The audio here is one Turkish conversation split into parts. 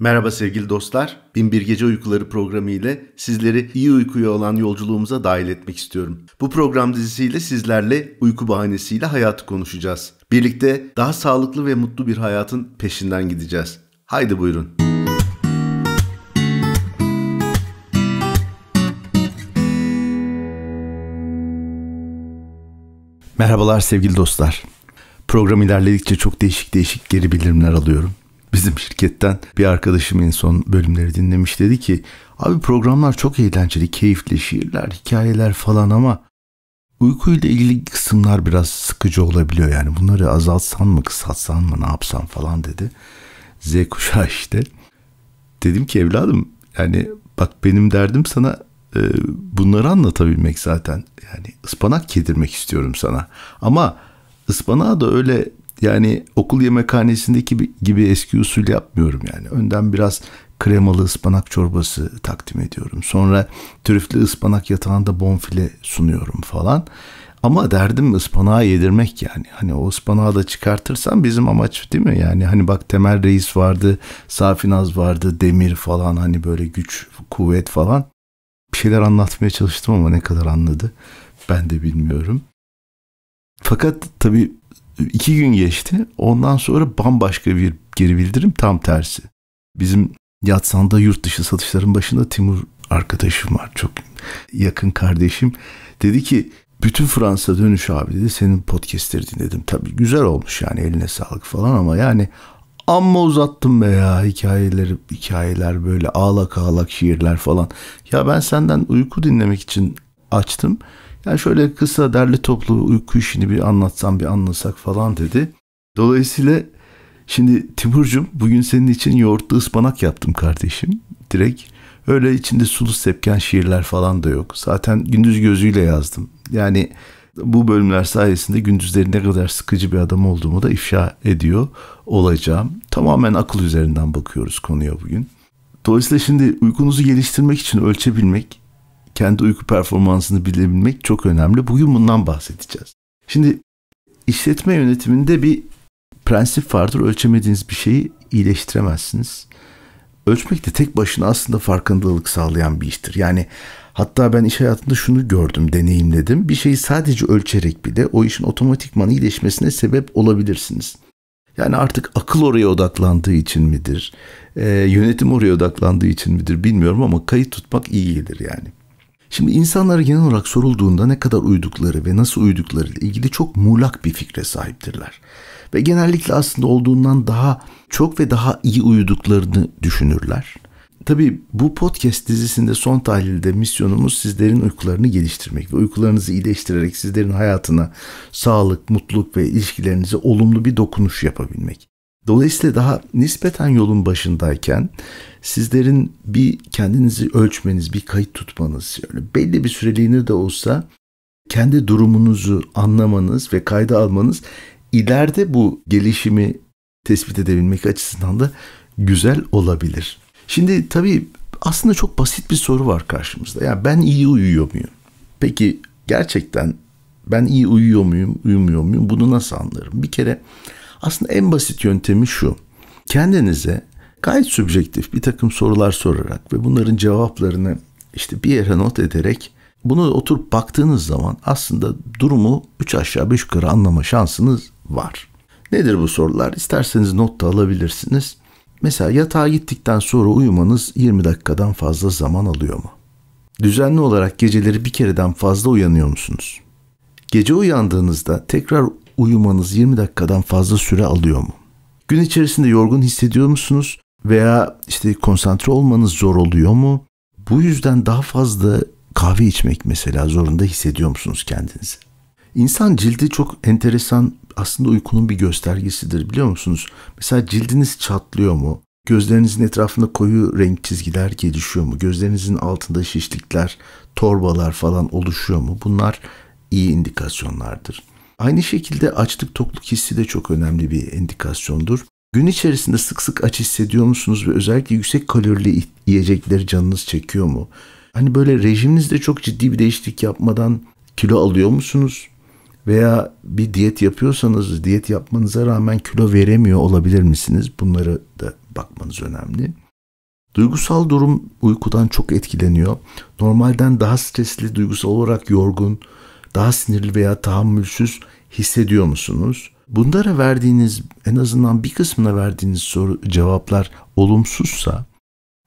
Merhaba sevgili dostlar. Binbir Gece Uykuları programı ile sizleri iyi uykuya olan yolculuğumuza dahil etmek istiyorum. Bu program dizisiyle sizlerle uyku bahanesiyle hayatı konuşacağız. Birlikte daha sağlıklı ve mutlu bir hayatın peşinden gideceğiz. Haydi buyurun. Merhabalar sevgili dostlar. Program ilerledikçe çok değişik değişik geri bildirimler alıyorum bizim şirketten bir arkadaşım en son bölümleri dinlemiş dedi ki abi programlar çok eğlenceli, keyifli şiirler, hikayeler falan ama uykuyla ilgili kısımlar biraz sıkıcı olabiliyor yani bunları azaltsan mı kısaltsan mı ne yapsan falan dedi. Z kuşağı işte. Dedim ki evladım yani bak benim derdim sana e, bunları anlatabilmek zaten. Yani ıspanak yedirmek istiyorum sana. Ama ıspanağı da öyle yani okul yemekhanesindeki gibi eski usul yapmıyorum yani. Önden biraz kremalı ıspanak çorbası takdim ediyorum. Sonra trüflü ıspanak yatağında bonfile sunuyorum falan. Ama derdim ıspanağı yedirmek yani. Hani o ıspanağı da çıkartırsam bizim amaç değil mi? Yani hani bak Temel Reis vardı, Safinaz vardı, Demir falan hani böyle güç, kuvvet falan. Bir şeyler anlatmaya çalıştım ama ne kadar anladı ben de bilmiyorum. Fakat tabii İki gün geçti. Ondan sonra bambaşka bir geri bildirim tam tersi. Bizim Yatsan'da yurt dışı satışların başında Timur arkadaşım var. Çok yakın kardeşim. Dedi ki bütün Fransa dönüş abi dedi senin podcastleri dinledim. Tabii güzel olmuş yani eline sağlık falan ama yani amma uzattım be ya hikayeleri hikayeler böyle ağlak ağlak şiirler falan. Ya ben senden uyku dinlemek için açtım. Yani şöyle kısa derli toplu uyku işini bir anlatsam bir anlasak falan dedi. Dolayısıyla şimdi Timurcum bugün senin için yoğurtlu ıspanak yaptım kardeşim. Direkt öyle içinde sulu sepken şiirler falan da yok. Zaten gündüz gözüyle yazdım. Yani bu bölümler sayesinde gündüzleri ne kadar sıkıcı bir adam olduğumu da ifşa ediyor olacağım. Tamamen akıl üzerinden bakıyoruz konuya bugün. Dolayısıyla şimdi uykunuzu geliştirmek için ölçebilmek kendi uyku performansını bilebilmek çok önemli. Bugün bundan bahsedeceğiz. Şimdi işletme yönetiminde bir prensip vardır. Ölçemediğiniz bir şeyi iyileştiremezsiniz. Ölçmek de tek başına aslında farkındalık sağlayan bir iştir. Yani hatta ben iş hayatında şunu gördüm, deneyimledim. Bir şeyi sadece ölçerek bile o işin otomatikman iyileşmesine sebep olabilirsiniz. Yani artık akıl oraya odaklandığı için midir? E, yönetim oraya odaklandığı için midir bilmiyorum ama kayıt tutmak iyi gelir yani. Şimdi insanlara genel olarak sorulduğunda ne kadar uydukları ve nasıl uydukları ile ilgili çok muğlak bir fikre sahiptirler. Ve genellikle aslında olduğundan daha çok ve daha iyi uyuduklarını düşünürler. Tabi bu podcast dizisinde son tahlilde misyonumuz sizlerin uykularını geliştirmek ve uykularınızı iyileştirerek sizlerin hayatına sağlık, mutluluk ve ilişkilerinize olumlu bir dokunuş yapabilmek. Dolayısıyla daha nispeten yolun başındayken sizlerin bir kendinizi ölçmeniz, bir kayıt tutmanız, yani belli bir süreliğine de olsa kendi durumunuzu anlamanız ve kayda almanız ileride bu gelişimi tespit edebilmek açısından da güzel olabilir. Şimdi tabii aslında çok basit bir soru var karşımızda. Yani ben iyi uyuyor muyum? Peki gerçekten ben iyi uyuyor muyum, uyumuyor muyum? Bunu nasıl anlarım? Bir kere aslında en basit yöntemi şu. Kendinize gayet subjektif bir takım sorular sorarak ve bunların cevaplarını işte bir yere not ederek bunu oturup baktığınız zaman aslında durumu 3 aşağı 5 yukarı anlama şansınız var. Nedir bu sorular? İsterseniz not da alabilirsiniz. Mesela yatağa gittikten sonra uyumanız 20 dakikadan fazla zaman alıyor mu? Düzenli olarak geceleri bir kereden fazla uyanıyor musunuz? Gece uyandığınızda tekrar uyumanız 20 dakikadan fazla süre alıyor mu? Gün içerisinde yorgun hissediyor musunuz? Veya işte konsantre olmanız zor oluyor mu? Bu yüzden daha fazla kahve içmek mesela zorunda hissediyor musunuz kendinizi? İnsan cildi çok enteresan aslında uykunun bir göstergesidir biliyor musunuz? Mesela cildiniz çatlıyor mu? Gözlerinizin etrafında koyu renk çizgiler gelişiyor mu? Gözlerinizin altında şişlikler, torbalar falan oluşuyor mu? Bunlar iyi indikasyonlardır. Aynı şekilde açlık tokluk hissi de çok önemli bir indikasyondur. Gün içerisinde sık sık aç hissediyor musunuz ve özellikle yüksek kalorili yiyecekleri canınız çekiyor mu? Hani böyle rejiminizde çok ciddi bir değişiklik yapmadan kilo alıyor musunuz? Veya bir diyet yapıyorsanız diyet yapmanıza rağmen kilo veremiyor olabilir misiniz? Bunları da bakmanız önemli. Duygusal durum uykudan çok etkileniyor. Normalden daha stresli, duygusal olarak yorgun, daha sinirli veya tahammülsüz hissediyor musunuz? Bunlara verdiğiniz en azından bir kısmına verdiğiniz soru cevaplar olumsuzsa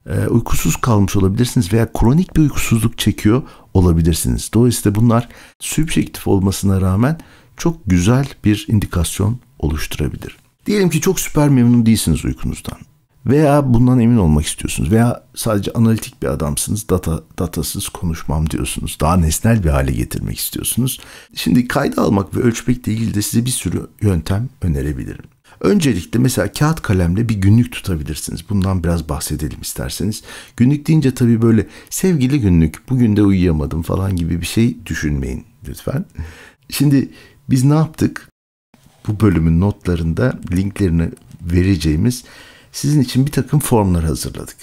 e, uykusuz kalmış olabilirsiniz veya kronik bir uykusuzluk çekiyor olabilirsiniz. Dolayısıyla bunlar subjektif olmasına rağmen çok güzel bir indikasyon oluşturabilir. Diyelim ki çok süper memnun değilsiniz uykunuzdan veya bundan emin olmak istiyorsunuz veya sadece analitik bir adamsınız, data, datasız konuşmam diyorsunuz. Daha nesnel bir hale getirmek istiyorsunuz. Şimdi kayda almak ve ölçmekle ilgili de size bir sürü yöntem önerebilirim. Öncelikle mesela kağıt kalemle bir günlük tutabilirsiniz. Bundan biraz bahsedelim isterseniz. Günlük deyince tabii böyle sevgili günlük, bugün de uyuyamadım falan gibi bir şey düşünmeyin lütfen. Şimdi biz ne yaptık? Bu bölümün notlarında linklerini vereceğimiz sizin için bir takım formlar hazırladık.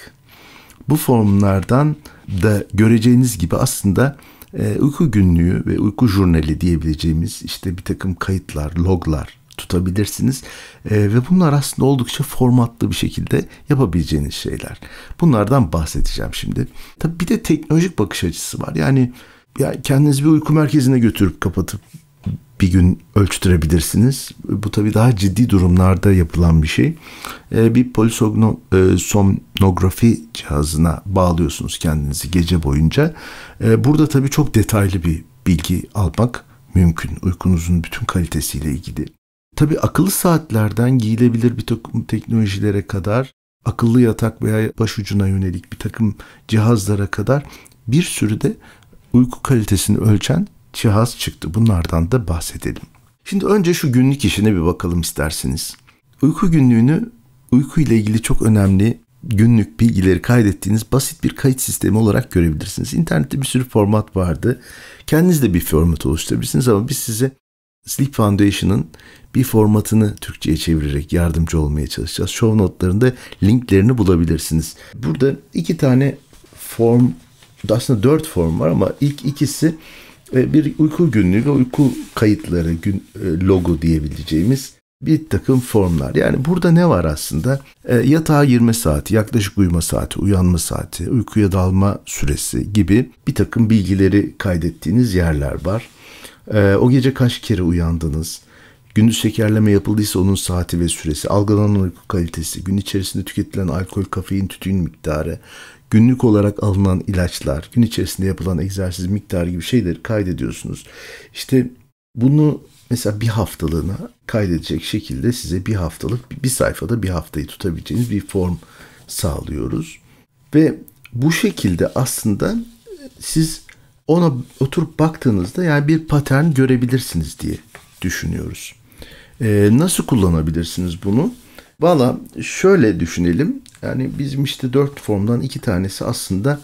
Bu formlardan da göreceğiniz gibi aslında e, uyku günlüğü ve uyku jurnali diyebileceğimiz işte bir takım kayıtlar, loglar tutabilirsiniz. E, ve bunlar aslında oldukça formatlı bir şekilde yapabileceğiniz şeyler. Bunlardan bahsedeceğim şimdi. Tabii bir de teknolojik bakış açısı var. Yani ya kendinizi bir uyku merkezine götürüp kapatıp bir gün ölçtürebilirsiniz. Bu tabii daha ciddi durumlarda yapılan bir şey. Ee, bir polisomnografi e, cihazına bağlıyorsunuz kendinizi gece boyunca. Ee, burada tabii çok detaylı bir bilgi almak mümkün uykunuzun bütün kalitesiyle ilgili. Tabii akıllı saatlerden giyilebilir bir takım teknolojilere kadar akıllı yatak veya başucuna yönelik bir takım cihazlara kadar bir sürü de uyku kalitesini ölçen cihaz çıktı. Bunlardan da bahsedelim. Şimdi önce şu günlük işine bir bakalım isterseniz. Uyku günlüğünü uyku ile ilgili çok önemli günlük bilgileri kaydettiğiniz basit bir kayıt sistemi olarak görebilirsiniz. İnternette bir sürü format vardı. Kendiniz de bir format oluşturabilirsiniz ama biz size Sleep Foundation'ın bir formatını Türkçe'ye çevirerek yardımcı olmaya çalışacağız. Show notlarında linklerini bulabilirsiniz. Burada iki tane form, aslında dört form var ama ilk ikisi bir uyku günlüğü ve uyku kayıtları gün, e, logo diyebileceğimiz bir takım formlar. Yani burada ne var aslında? E, yatağa girme saati, yaklaşık uyuma saati, uyanma saati, uykuya dalma süresi gibi bir takım bilgileri kaydettiğiniz yerler var. E, o gece kaç kere uyandınız? Gündüz şekerleme yapıldıysa onun saati ve süresi, algılanan uyku kalitesi, gün içerisinde tüketilen alkol, kafein, tütün miktarı, günlük olarak alınan ilaçlar, gün içerisinde yapılan egzersiz miktarı gibi şeyleri kaydediyorsunuz. İşte bunu mesela bir haftalığına kaydedecek şekilde size bir haftalık bir sayfada bir haftayı tutabileceğiniz bir form sağlıyoruz. Ve bu şekilde aslında siz ona oturup baktığınızda yani bir patern görebilirsiniz diye düşünüyoruz. Ee, nasıl kullanabilirsiniz bunu? Valla şöyle düşünelim. Yani bizim işte dört formdan iki tanesi aslında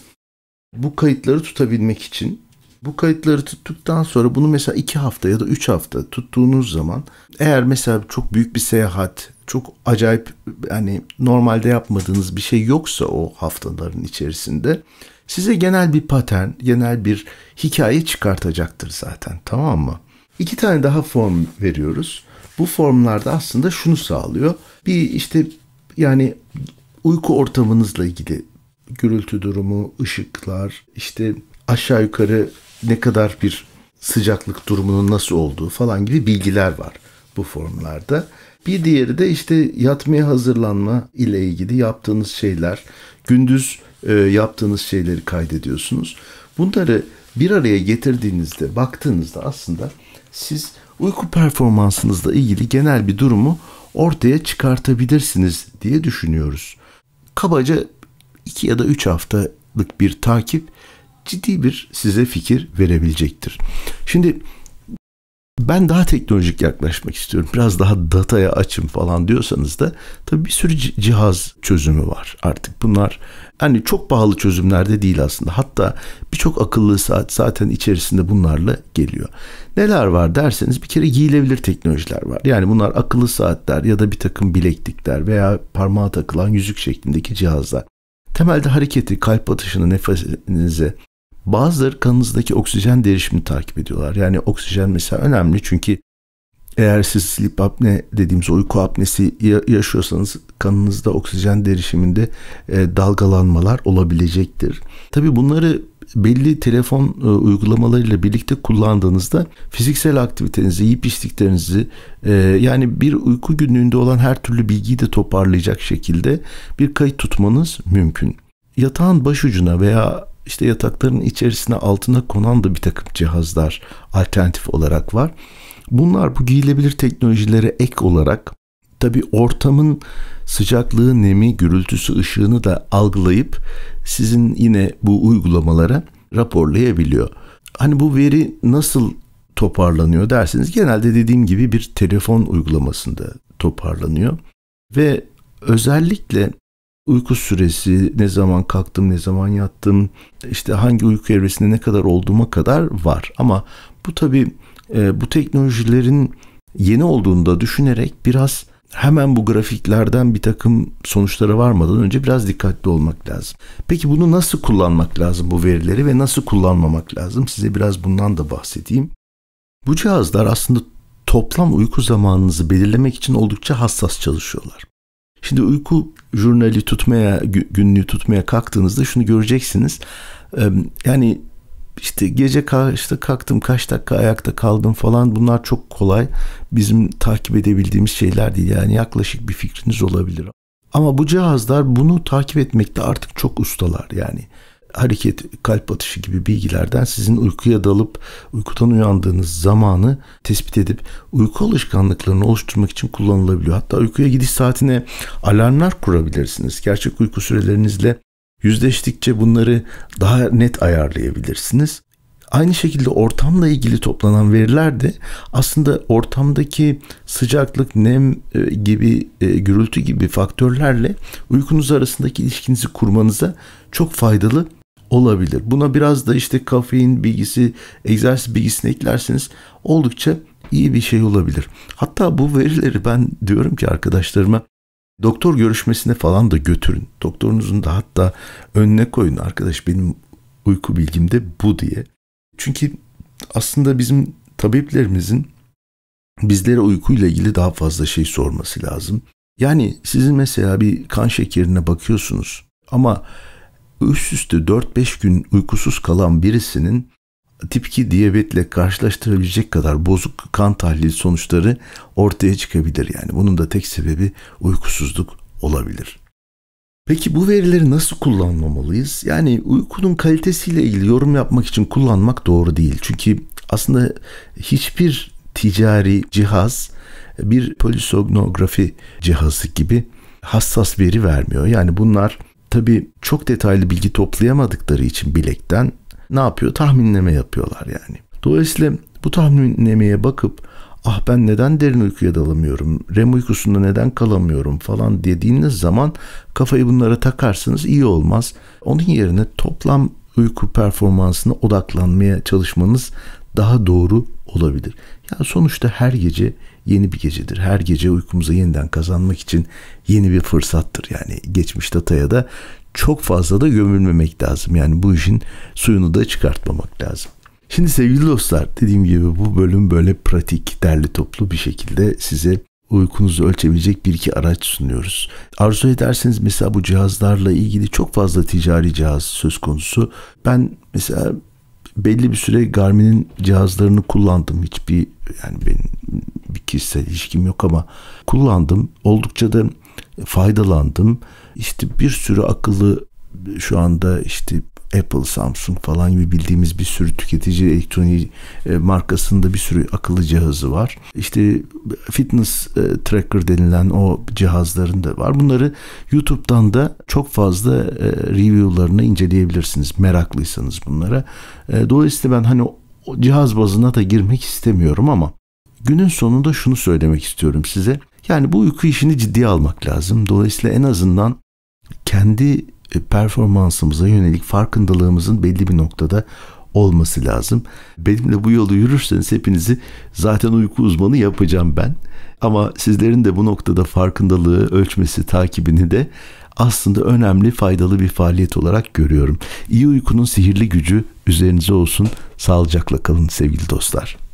bu kayıtları tutabilmek için bu kayıtları tuttuktan sonra bunu mesela iki hafta ya da üç hafta tuttuğunuz zaman eğer mesela çok büyük bir seyahat, çok acayip hani normalde yapmadığınız bir şey yoksa o haftaların içerisinde size genel bir patern, genel bir hikaye çıkartacaktır zaten tamam mı? İki tane daha form veriyoruz. Bu formlarda aslında şunu sağlıyor. Bir işte yani uyku ortamınızla ilgili gürültü durumu, ışıklar, işte aşağı yukarı ne kadar bir sıcaklık durumunun nasıl olduğu falan gibi bilgiler var bu formlarda. Bir diğeri de işte yatmaya hazırlanma ile ilgili yaptığınız şeyler, gündüz e, yaptığınız şeyleri kaydediyorsunuz. Bunları bir araya getirdiğinizde, baktığınızda aslında siz uyku performansınızla ilgili genel bir durumu ortaya çıkartabilirsiniz diye düşünüyoruz kabaca iki ya da üç haftalık bir takip ciddi bir size fikir verebilecektir. Şimdi ben daha teknolojik yaklaşmak istiyorum. Biraz daha dataya açım falan diyorsanız da tabii bir sürü cihaz çözümü var artık. Bunlar hani çok pahalı çözümlerde değil aslında. Hatta birçok akıllı saat zaten içerisinde bunlarla geliyor. Neler var derseniz bir kere giyilebilir teknolojiler var. Yani bunlar akıllı saatler ya da bir takım bileklikler veya parmağa takılan yüzük şeklindeki cihazlar. Temelde hareketi, kalp atışını, nefesinizi, Bazıları kanınızdaki oksijen derişimini takip ediyorlar. Yani oksijen mesela önemli çünkü eğer siz sleep apne dediğimiz uyku apnesi yaşıyorsanız kanınızda oksijen derişiminde e, dalgalanmalar olabilecektir. Tabii bunları belli telefon e, uygulamalarıyla birlikte kullandığınızda fiziksel aktivitenizi, yiyip içtiklerinizi e, yani bir uyku günlüğünde olan her türlü bilgiyi de toparlayacak şekilde bir kayıt tutmanız mümkün. Yatağın başucuna veya işte yatakların içerisine altına konan da bir takım cihazlar alternatif olarak var. Bunlar bu giyilebilir teknolojilere ek olarak tabi ortamın sıcaklığı, nemi, gürültüsü, ışığını da algılayıp sizin yine bu uygulamalara raporlayabiliyor. Hani bu veri nasıl toparlanıyor derseniz genelde dediğim gibi bir telefon uygulamasında toparlanıyor ve özellikle uyku süresi, ne zaman kalktım, ne zaman yattım, işte hangi uyku evresinde ne kadar olduğuma kadar var. Ama bu tabii e, bu teknolojilerin yeni olduğunu da düşünerek biraz hemen bu grafiklerden bir takım sonuçlara varmadan önce biraz dikkatli olmak lazım. Peki bunu nasıl kullanmak lazım bu verileri ve nasıl kullanmamak lazım? Size biraz bundan da bahsedeyim. Bu cihazlar aslında toplam uyku zamanınızı belirlemek için oldukça hassas çalışıyorlar. Şimdi uyku jurnali tutmaya, günlüğü tutmaya kalktığınızda şunu göreceksiniz. Yani işte gece işte kalktım kaç dakika ayakta kaldım falan bunlar çok kolay bizim takip edebildiğimiz şeyler değil yani yaklaşık bir fikriniz olabilir. Ama bu cihazlar bunu takip etmekte artık çok ustalar yani hareket, kalp atışı gibi bilgilerden sizin uykuya dalıp uykudan uyandığınız zamanı tespit edip uyku alışkanlıklarını oluşturmak için kullanılabiliyor. Hatta uykuya gidiş saatine alarmlar kurabilirsiniz. Gerçek uyku sürelerinizle yüzleştikçe bunları daha net ayarlayabilirsiniz. Aynı şekilde ortamla ilgili toplanan veriler de aslında ortamdaki sıcaklık, nem e, gibi, e, gürültü gibi faktörlerle uykunuz arasındaki ilişkinizi kurmanıza çok faydalı olabilir. Buna biraz da işte kafein bilgisi, egzersiz bilgisini eklerseniz oldukça iyi bir şey olabilir. Hatta bu verileri ben diyorum ki arkadaşlarıma doktor görüşmesine falan da götürün. Doktorunuzun da hatta önüne koyun arkadaş benim uyku bilgim de bu diye. Çünkü aslında bizim tabiplerimizin bizlere uykuyla ilgili daha fazla şey sorması lazım. Yani sizin mesela bir kan şekerine bakıyorsunuz ama üst üste 4-5 gün uykusuz kalan birisinin tip 2 diyabetle karşılaştırabilecek kadar bozuk kan tahlili sonuçları ortaya çıkabilir. Yani bunun da tek sebebi uykusuzluk olabilir. Peki bu verileri nasıl kullanmamalıyız? Yani uykunun kalitesiyle ilgili yorum yapmak için kullanmak doğru değil. Çünkü aslında hiçbir ticari cihaz bir polisognografi cihazı gibi hassas veri vermiyor. Yani bunlar Tabii çok detaylı bilgi toplayamadıkları için bilekten ne yapıyor? Tahminleme yapıyorlar yani. Dolayısıyla bu tahminlemeye bakıp ah ben neden derin uykuya dalamıyorum, REM uykusunda neden kalamıyorum falan dediğiniz zaman kafayı bunlara takarsınız iyi olmaz. Onun yerine toplam uyku performansına odaklanmaya çalışmanız daha doğru olabilir. Yani sonuçta her gece yeni bir gecedir. Her gece uykumuzu yeniden kazanmak için yeni bir fırsattır. Yani geçmiş dataya da çok fazla da gömülmemek lazım. Yani bu işin suyunu da çıkartmamak lazım. Şimdi sevgili dostlar dediğim gibi bu bölüm böyle pratik, derli toplu bir şekilde size uykunuzu ölçebilecek bir iki araç sunuyoruz. Arzu ederseniz mesela bu cihazlarla ilgili çok fazla ticari cihaz söz konusu. Ben mesela belli bir süre Garmin'in cihazlarını kullandım. Hiçbir yani benim kişisel ilişkim yok ama kullandım. Oldukça da faydalandım. İşte bir sürü akıllı şu anda işte Apple, Samsung falan gibi bildiğimiz bir sürü tüketici elektronik e, markasında bir sürü akıllı cihazı var. İşte fitness e, tracker denilen o cihazların da var. Bunları YouTube'dan da çok fazla e, reviewlarını inceleyebilirsiniz meraklıysanız bunlara. Dolayısıyla ben hani cihaz bazına da girmek istemiyorum ama Günün sonunda şunu söylemek istiyorum size. Yani bu uyku işini ciddiye almak lazım. Dolayısıyla en azından kendi e, performansımıza yönelik farkındalığımızın belli bir noktada olması lazım. Benimle bu yolu yürürseniz hepinizi zaten uyku uzmanı yapacağım ben. Ama sizlerin de bu noktada farkındalığı ölçmesi, takibini de aslında önemli, faydalı bir faaliyet olarak görüyorum. İyi uykunun sihirli gücü üzerinize olsun. Sağlıcakla kalın sevgili dostlar.